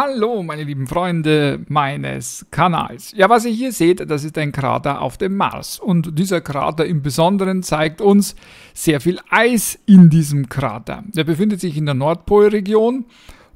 Hallo, meine lieben Freunde meines Kanals. Ja, was ihr hier seht, das ist ein Krater auf dem Mars. Und dieser Krater im Besonderen zeigt uns sehr viel Eis in diesem Krater. Der befindet sich in der Nordpolregion.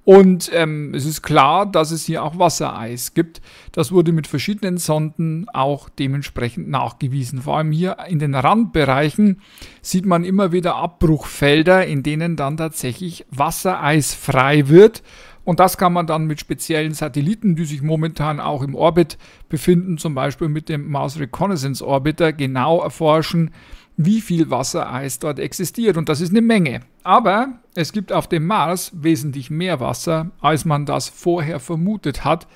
Und ähm, es ist klar, dass es hier auch Wassereis gibt. Das wurde mit verschiedenen Sonden auch dementsprechend nachgewiesen. Vor allem hier in den Randbereichen sieht man immer wieder Abbruchfelder, in denen dann tatsächlich Wassereis frei wird. Und das kann man dann mit speziellen Satelliten, die sich momentan auch im Orbit befinden, zum Beispiel mit dem Mars Reconnaissance Orbiter, genau erforschen, wie viel Wassereis dort existiert. Und das ist eine Menge. Aber es gibt auf dem Mars wesentlich mehr Wasser, als man das vorher vermutet hat,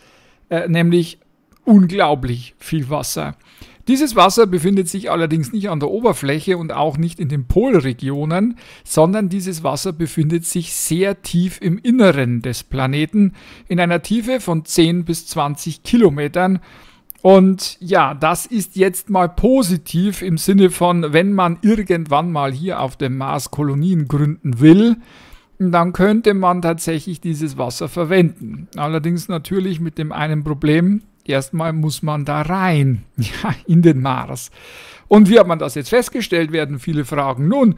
äh, nämlich unglaublich viel Wasser. Dieses Wasser befindet sich allerdings nicht an der Oberfläche und auch nicht in den Polregionen, sondern dieses Wasser befindet sich sehr tief im Inneren des Planeten, in einer Tiefe von 10 bis 20 Kilometern. Und ja, das ist jetzt mal positiv im Sinne von, wenn man irgendwann mal hier auf dem Mars Kolonien gründen will, dann könnte man tatsächlich dieses Wasser verwenden. Allerdings natürlich mit dem einen Problem, erstmal muss man da rein, ja, in den Mars. Und wie hat man das jetzt festgestellt, werden viele fragen. Nun,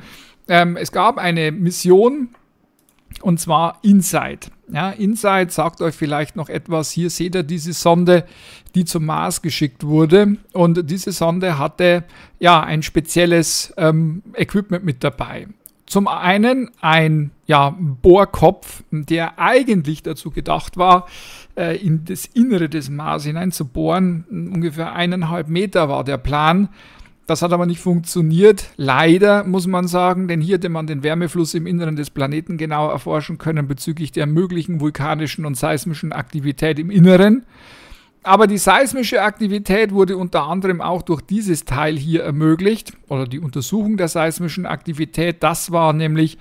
ähm, es gab eine Mission, und zwar InSight. Ja, InSight sagt euch vielleicht noch etwas. Hier seht ihr diese Sonde, die zum Mars geschickt wurde. Und diese Sonde hatte ja ein spezielles ähm, Equipment mit dabei. Zum einen ein ja, Bohrkopf, der eigentlich dazu gedacht war, äh, in das Innere des Mars hinein zu bohren. Ungefähr eineinhalb Meter war der Plan. Das hat aber nicht funktioniert. Leider muss man sagen, denn hier hätte man den Wärmefluss im Inneren des Planeten genau erforschen können bezüglich der möglichen vulkanischen und seismischen Aktivität im Inneren. Aber die seismische Aktivität wurde unter anderem auch durch dieses Teil hier ermöglicht oder die Untersuchung der seismischen Aktivität. Das war nämlich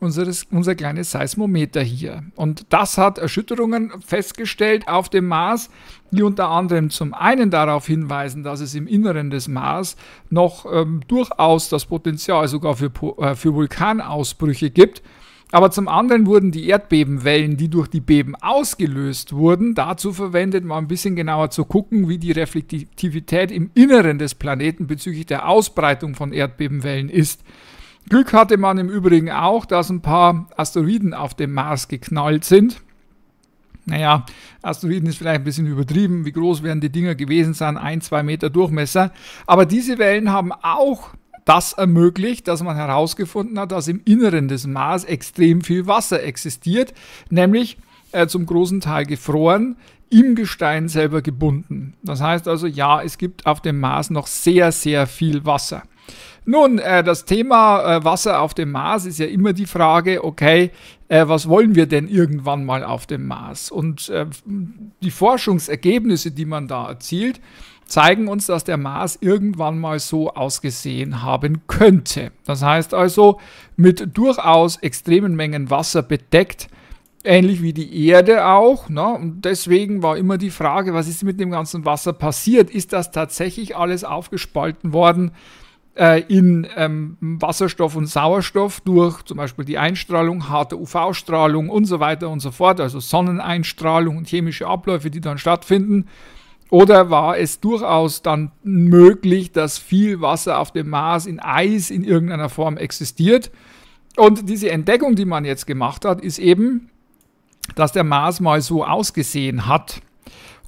unseres, unser kleines Seismometer hier. Und das hat Erschütterungen festgestellt auf dem Mars, die unter anderem zum einen darauf hinweisen, dass es im Inneren des Mars noch ähm, durchaus das Potenzial sogar für, äh, für Vulkanausbrüche gibt. Aber zum anderen wurden die Erdbebenwellen, die durch die Beben ausgelöst wurden, dazu verwendet, mal ein bisschen genauer zu gucken, wie die Reflektivität im Inneren des Planeten bezüglich der Ausbreitung von Erdbebenwellen ist. Glück hatte man im Übrigen auch, dass ein paar Asteroiden auf dem Mars geknallt sind. Naja, Asteroiden ist vielleicht ein bisschen übertrieben. Wie groß werden die Dinger gewesen sein? Ein, zwei Meter Durchmesser. Aber diese Wellen haben auch das ermöglicht, dass man herausgefunden hat, dass im Inneren des Mars extrem viel Wasser existiert, nämlich äh, zum großen Teil gefroren, im Gestein selber gebunden. Das heißt also, ja, es gibt auf dem Mars noch sehr, sehr viel Wasser. Nun, äh, das Thema äh, Wasser auf dem Mars ist ja immer die Frage, okay, äh, was wollen wir denn irgendwann mal auf dem Mars? Und äh, die Forschungsergebnisse, die man da erzielt, zeigen uns, dass der Mars irgendwann mal so ausgesehen haben könnte. Das heißt also, mit durchaus extremen Mengen Wasser bedeckt, ähnlich wie die Erde auch. Ne? Und deswegen war immer die Frage, was ist mit dem ganzen Wasser passiert? Ist das tatsächlich alles aufgespalten worden? Äh, in ähm, Wasserstoff und Sauerstoff durch zum Beispiel die Einstrahlung, harte UV-Strahlung und so weiter und so fort, also Sonneneinstrahlung und chemische Abläufe, die dann stattfinden. Oder war es durchaus dann möglich, dass viel Wasser auf dem Mars in Eis in irgendeiner Form existiert? Und diese Entdeckung, die man jetzt gemacht hat, ist eben, dass der Mars mal so ausgesehen hat.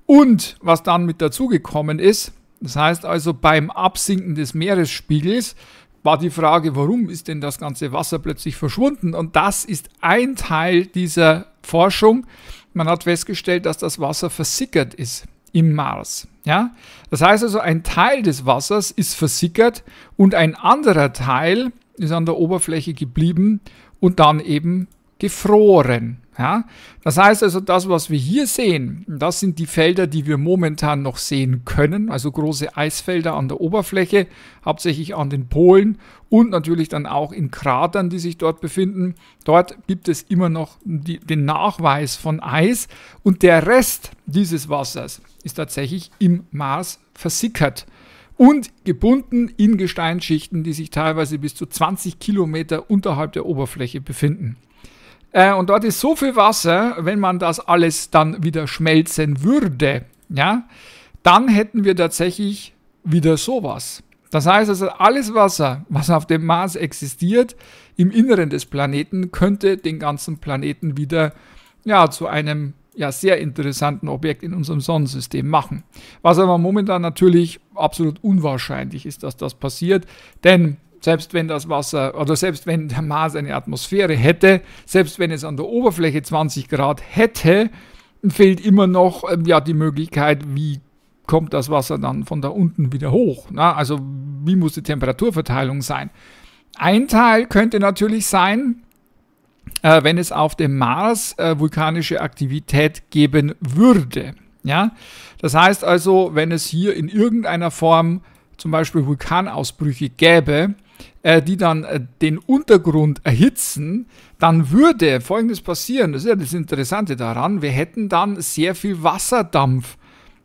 Und was dann mit dazugekommen ist, das heißt also beim Absinken des Meeresspiegels war die Frage, warum ist denn das ganze Wasser plötzlich verschwunden? Und das ist ein Teil dieser Forschung. Man hat festgestellt, dass das Wasser versickert ist im Mars. Ja? Das heißt also, ein Teil des Wassers ist versickert und ein anderer Teil ist an der Oberfläche geblieben und dann eben gefroren. Ja? Das heißt also, das, was wir hier sehen, das sind die Felder, die wir momentan noch sehen können, also große Eisfelder an der Oberfläche, hauptsächlich an den Polen und natürlich dann auch in Kratern, die sich dort befinden. Dort gibt es immer noch die, den Nachweis von Eis und der Rest dieses Wassers ist tatsächlich im Mars versickert und gebunden in Gesteinsschichten, die sich teilweise bis zu 20 Kilometer unterhalb der Oberfläche befinden. Äh, und dort ist so viel Wasser, wenn man das alles dann wieder schmelzen würde, ja, dann hätten wir tatsächlich wieder sowas. Das heißt also, alles Wasser, was auf dem Mars existiert, im Inneren des Planeten, könnte den ganzen Planeten wieder ja, zu einem ja, sehr interessanten Objekt in unserem Sonnensystem machen. Was aber momentan natürlich absolut unwahrscheinlich ist, dass das passiert, denn selbst wenn das Wasser oder selbst wenn der Mars eine Atmosphäre hätte, selbst wenn es an der Oberfläche 20 Grad hätte, fehlt immer noch ähm, ja, die Möglichkeit, wie kommt das Wasser dann von da unten wieder hoch? Na, ne? also wie muss die Temperaturverteilung sein? Ein Teil könnte natürlich sein, äh, wenn es auf dem Mars äh, vulkanische Aktivität geben würde. Ja? Das heißt also, wenn es hier in irgendeiner Form zum Beispiel Vulkanausbrüche gäbe, äh, die dann äh, den Untergrund erhitzen, dann würde Folgendes passieren, das ist ja das Interessante daran, wir hätten dann sehr viel Wasserdampf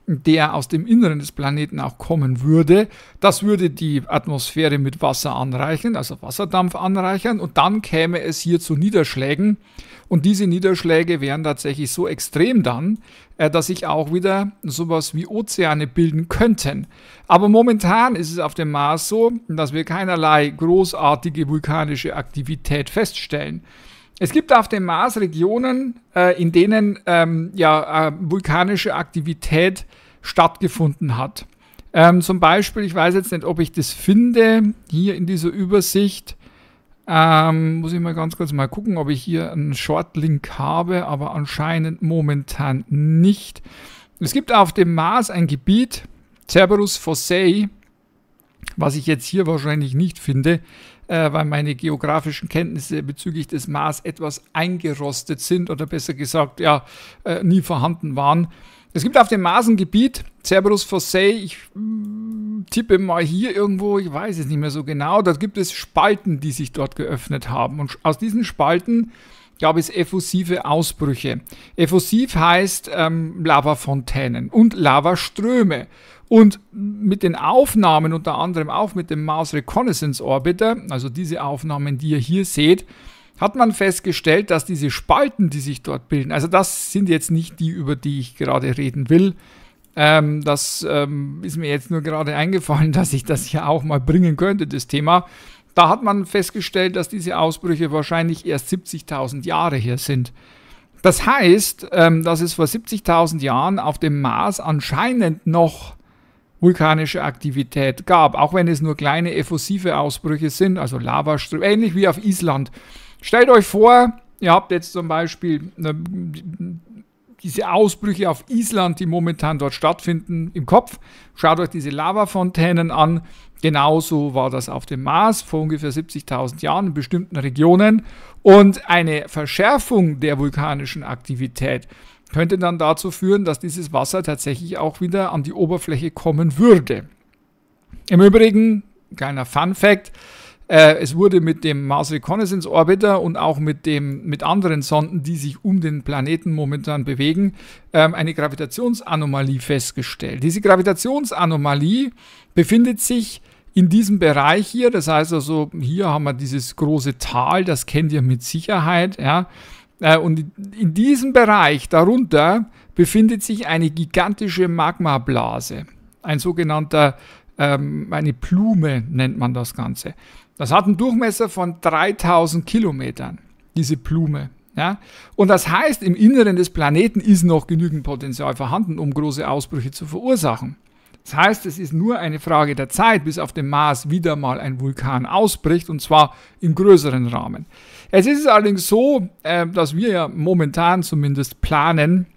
der aus dem Inneren des Planeten auch kommen würde. Das würde die Atmosphäre mit Wasser anreichern, also Wasserdampf anreichern und dann käme es hier zu Niederschlägen und diese Niederschläge wären tatsächlich so extrem dann, äh, dass sich auch wieder sowas wie Ozeane bilden könnten. Aber momentan ist es auf dem Mars so, dass wir keinerlei großartige vulkanische Aktivität feststellen. Es gibt auf dem Mars Regionen, äh, in denen ähm, ja, äh, vulkanische Aktivität stattgefunden hat. Ähm, zum Beispiel, ich weiß jetzt nicht, ob ich das finde, hier in dieser Übersicht. Ähm, muss ich mal ganz kurz mal gucken, ob ich hier einen Shortlink habe, aber anscheinend momentan nicht. Es gibt auf dem Mars ein Gebiet, Cerberus Fossei, was ich jetzt hier wahrscheinlich nicht finde. Äh, weil meine geografischen Kenntnisse bezüglich des Mars etwas eingerostet sind oder besser gesagt, ja, äh, nie vorhanden waren. Es gibt auf dem Mars ein Gebiet, Cerberus Fossey, ich mm, tippe mal hier irgendwo, ich weiß es nicht mehr so genau, da gibt es Spalten, die sich dort geöffnet haben. Und aus diesen Spalten gab es effusive Ausbrüche. Effusiv heißt ähm, Lavafontänen und Lavaströme. Und mit den Aufnahmen unter anderem auch mit dem Mars Reconnaissance Orbiter, also diese Aufnahmen, die ihr hier seht, hat man festgestellt, dass diese Spalten, die sich dort bilden, also das sind jetzt nicht die, über die ich gerade reden will. Ähm, das ähm, ist mir jetzt nur gerade eingefallen, dass ich das hier auch mal bringen könnte, das Thema. Da hat man festgestellt, dass diese Ausbrüche wahrscheinlich erst 70.000 Jahre her sind. Das heißt, ähm, dass es vor 70.000 Jahren auf dem Mars anscheinend noch vulkanische Aktivität gab, auch wenn es nur kleine effusive Ausbrüche sind, also Lavaströme, ähnlich wie auf Island. Stellt euch vor, ihr habt jetzt zum Beispiel ne, diese Ausbrüche auf Island, die momentan dort stattfinden, im Kopf. Schaut euch diese Lavafontänen an. Genauso war das auf dem Mars vor ungefähr 70.000 Jahren in bestimmten Regionen. Und eine Verschärfung der vulkanischen Aktivität könnte dann dazu führen, dass dieses Wasser tatsächlich auch wieder an die Oberfläche kommen würde. Im Übrigen, kleiner Fun Fact, äh, es wurde mit dem Mars Reconnaissance Orbiter und auch mit, dem, mit anderen Sonden, die sich um den Planeten momentan bewegen, ähm, eine Gravitationsanomalie festgestellt. Diese Gravitationsanomalie befindet sich in diesem Bereich hier, das heißt also, hier haben wir dieses große Tal, das kennt ihr mit Sicherheit, ja. Äh, und in diesem Bereich darunter befindet sich eine gigantische Magmablase, ein sogenannter, ähm, eine Plume nennt man das Ganze. Das hat einen Durchmesser von 3000 Kilometern, diese Plume. Ja? Und das heißt, im Inneren des Planeten ist noch genügend Potenzial vorhanden, um große Ausbrüche zu verursachen. Das heißt, es ist nur eine Frage der Zeit, bis auf dem Mars wieder mal ein Vulkan ausbricht, und zwar im größeren Rahmen. Es ist allerdings so, äh, dass wir ja momentan zumindest planen,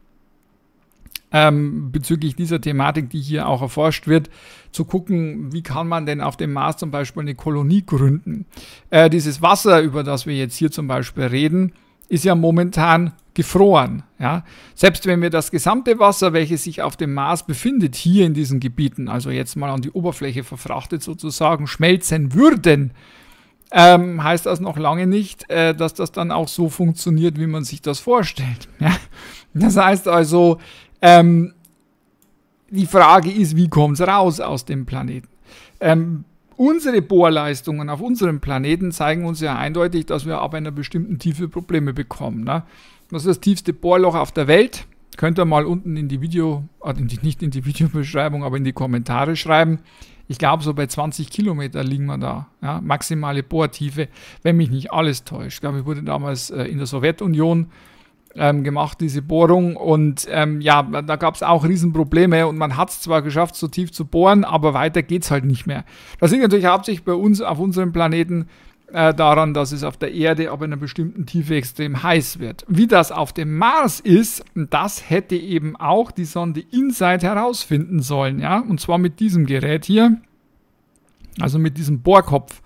ähm, bezüglich dieser Thematik, die hier auch erforscht wird, zu gucken, wie kann man denn auf dem Mars zum Beispiel eine Kolonie gründen. Äh, dieses Wasser, über das wir jetzt hier zum Beispiel reden, ist ja momentan gefroren. Ja? Selbst wenn wir das gesamte Wasser, welches sich auf dem Mars befindet, hier in diesen Gebieten, also jetzt mal an die Oberfläche verfrachtet sozusagen, schmelzen würden, ähm, heißt das noch lange nicht, äh, dass das dann auch so funktioniert, wie man sich das vorstellt. Ja? Das heißt also, ähm, die Frage ist, wie kommt es raus aus dem Planeten? Ähm, unsere Bohrleistungen auf unserem Planeten zeigen uns ja eindeutig, dass wir ab einer bestimmten Tiefe Probleme bekommen. Ne? Das ist das tiefste Bohrloch auf der Welt. Könnt ihr mal unten in die Video, äh, nicht in die Videobeschreibung, aber in die Kommentare schreiben. Ich glaube, so bei 20 Kilometer liegen wir da. Ja? Maximale Bohrtiefe, wenn mich nicht alles täuscht. Ich glaube, ich wurde damals äh, in der Sowjetunion ähm, gemacht, diese Bohrung. Und ähm, ja, da gab es auch Riesenprobleme und man hat es zwar geschafft, so tief zu bohren, aber weiter geht es halt nicht mehr. Das liegt natürlich hauptsächlich bei uns auf unserem Planeten äh, daran, dass es auf der Erde ab einer bestimmten Tiefe extrem heiß wird. Wie das auf dem Mars ist, das hätte eben auch die Sonde InSight herausfinden sollen, ja, und zwar mit diesem Gerät hier, also mit diesem Bohrkopf.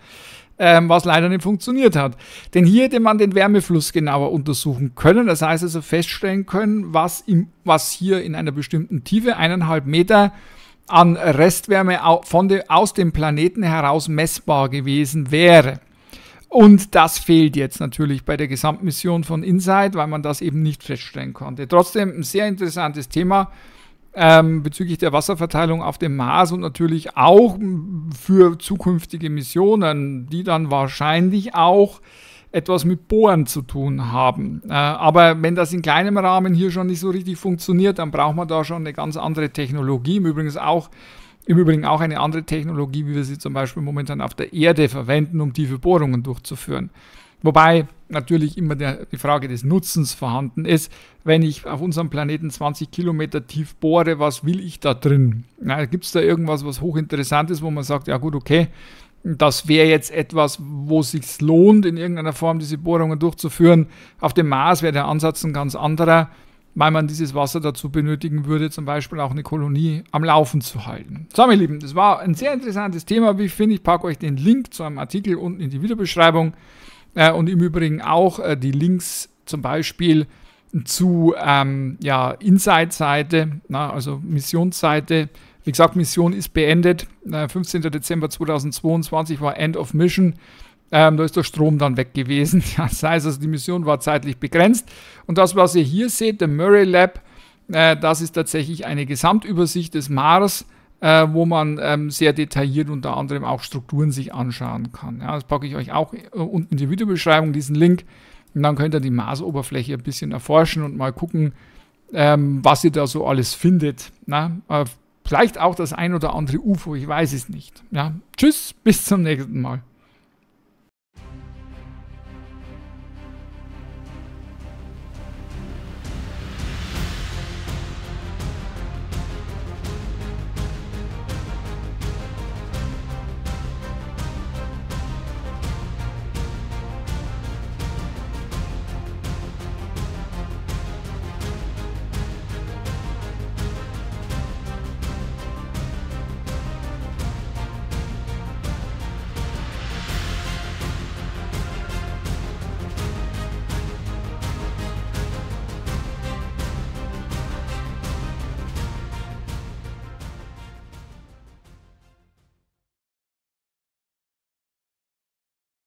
Ähm, was leider nicht funktioniert hat. Denn hier hätte man den Wärmefluss genauer untersuchen können, das heißt also feststellen können, was, im, was hier in einer bestimmten Tiefe, eineinhalb Meter, an Restwärme aus dem Planeten heraus messbar gewesen wäre. Und das fehlt jetzt natürlich bei der Gesamtmission von Inside, weil man das eben nicht feststellen konnte. Trotzdem ein sehr interessantes Thema. Ähm, bezüglich der Wasserverteilung auf dem Mars und natürlich auch für zukünftige Missionen, die dann wahrscheinlich auch etwas mit Bohren zu tun haben. Äh, aber wenn das in kleinem Rahmen hier schon nicht so richtig funktioniert, dann braucht man da schon eine ganz andere Technologie. Übrigens Übrigen auch im Übrigen auch eine andere Technologie, wie wir sie zum Beispiel momentan auf der Erde verwenden, um tiefe Bohrungen durchzuführen. Wobei natürlich immer der, die Frage des Nutzens vorhanden ist. Wenn ich auf unserem Planeten 20 Kilometer tief bohre, was will ich da drin? Gibt es da irgendwas, was hochinteressant ist, wo man sagt, ja gut, okay, das wäre jetzt etwas, wo es sich lohnt, in irgendeiner Form diese Bohrungen durchzuführen. Auf dem Mars wäre der Ansatz ein ganz anderer weil man dieses Wasser dazu benötigen würde, zum Beispiel auch eine Kolonie am Laufen zu halten. So, meine Lieben, das war ein sehr interessantes Thema. Wie ich finde, ich packe euch den Link zu einem Artikel unten in die Videobeschreibung äh, und im Übrigen auch äh, die Links zum Beispiel zu ähm, ja, Inside-Seite, also Missionsseite. Wie gesagt, Mission ist beendet. Äh, 15. Dezember 2022 war End of Mission. Ähm, da ist der Strom dann weg gewesen. Das heißt, also die Mission war zeitlich begrenzt. Und das, was ihr hier seht, der Murray Lab, äh, das ist tatsächlich eine Gesamtübersicht des Mars, äh, wo man ähm, sehr detailliert unter anderem auch Strukturen sich anschauen kann. Ja, das packe ich euch auch äh, unten in die Videobeschreibung, diesen Link. Und dann könnt ihr die Marsoberfläche ein bisschen erforschen und mal gucken, ähm, was ihr da so alles findet. Na, äh, vielleicht auch das ein oder andere UFO, ich weiß es nicht. Ja, tschüss, bis zum nächsten Mal.